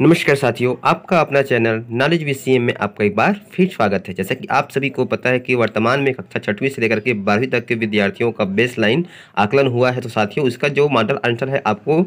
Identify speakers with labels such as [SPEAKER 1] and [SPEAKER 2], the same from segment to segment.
[SPEAKER 1] नमस्कार साथियों आपका अपना चैनल नॉलेज विद सी में आपका एक बार फिर स्वागत है जैसा कि आप सभी को पता है कि वर्तमान में कक्षा छठवीं से लेकर के बारहवीं तक के विद्यार्थियों का बेस लाइन आकलन हुआ है तो साथियों उसका जो मॉडल आंसर है आपको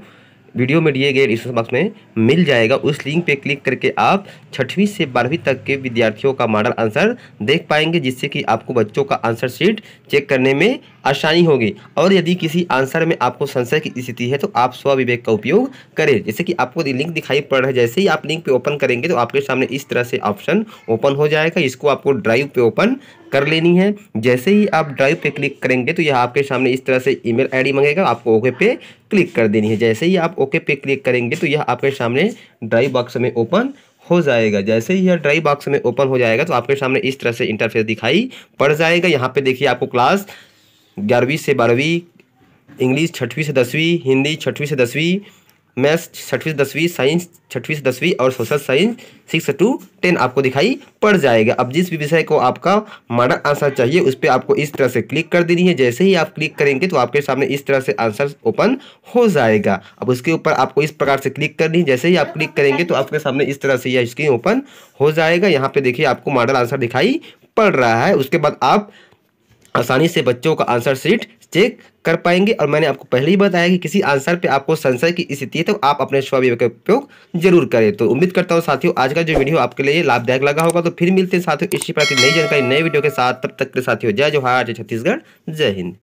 [SPEAKER 1] वीडियो में दिए गए रिसोर्स बॉक्स में मिल जाएगा उस लिंक पे क्लिक करके आप छठवीं से बारहवीं तक के विद्यार्थियों का मॉडल आंसर देख पाएंगे जिससे कि आपको बच्चों का आंसर शीट चेक करने में आसानी होगी और यदि किसी आंसर में आपको संशय की स्थिति है तो आप स्वविवेक का उपयोग करें जैसे कि आपको लिंक दिखाई पड़ रहा है जैसे ही आप लिंक पे ओपन करेंगे तो आपके सामने इस तरह से ऑप्शन ओपन हो जाएगा इसको आपको ड्राइव पे ओपन कर लेनी है जैसे ही आप ड्राइव पे क्लिक करेंगे तो यह आपके सामने इस तरह से ईमेल आईडी मांगेगा आपको ओके पे क्लिक कर देनी है जैसे ही आप ओके पे क्लिक करेंगे तो यह आपके सामने ड्राइव बॉक्स में ओपन हो जाएगा जैसे ही यह ड्राइव बॉक्स में ओपन हो जाएगा तो आपके सामने इस तरह से इंटरफेस दिखाई पड़ जाएगा यहाँ पे देखिए आपको क्लास ग्यारहवीं से बारहवीं इंग्लिश छठवीं से दसवीं हिंदी छठवीं से दसवीं मैथ्स छठवीं दसवीं साइंस छठवीं से दसवीं और social science six to ten आपको दिखाई पड़ जाएगा अब जिस भी विषय को आपका मॉडल आंसर चाहिए उस पर आपको इस तरह से क्लिक कर देनी है जैसे ही आप क्लिक करेंगे तो आपके सामने इस तरह से आंसर ओपन हो जाएगा अब उसके ऊपर आपको इस प्रकार से क्लिक करनी है जैसे ही आप क्लिक करेंगे तो आपके सामने इस तरह से यह स्क्रीन ओपन हो जाएगा यहाँ पर देखिए आपको मॉडल आंसर दिखाई पड़ रहा है उसके बाद आप आसानी से बच्चों का आंसर शीट चेक कर पाएंगे और मैंने आपको पहले ही बताया कि किसी आंसर पे आपको संशय की स्थिति है तो आप अपने स्वविवेक का उपयोग जरूर करें तो उम्मीद करता हूँ साथियों आज का जो वीडियो आपके लिए लाभदायक लगा होगा तो फिर मिलते हैं साथियों इसी प्रकार की नई जानकारी नए वीडियो के साथ तब तक के साथियों जय जोहार जय छत्तीसगढ़ जय हिंद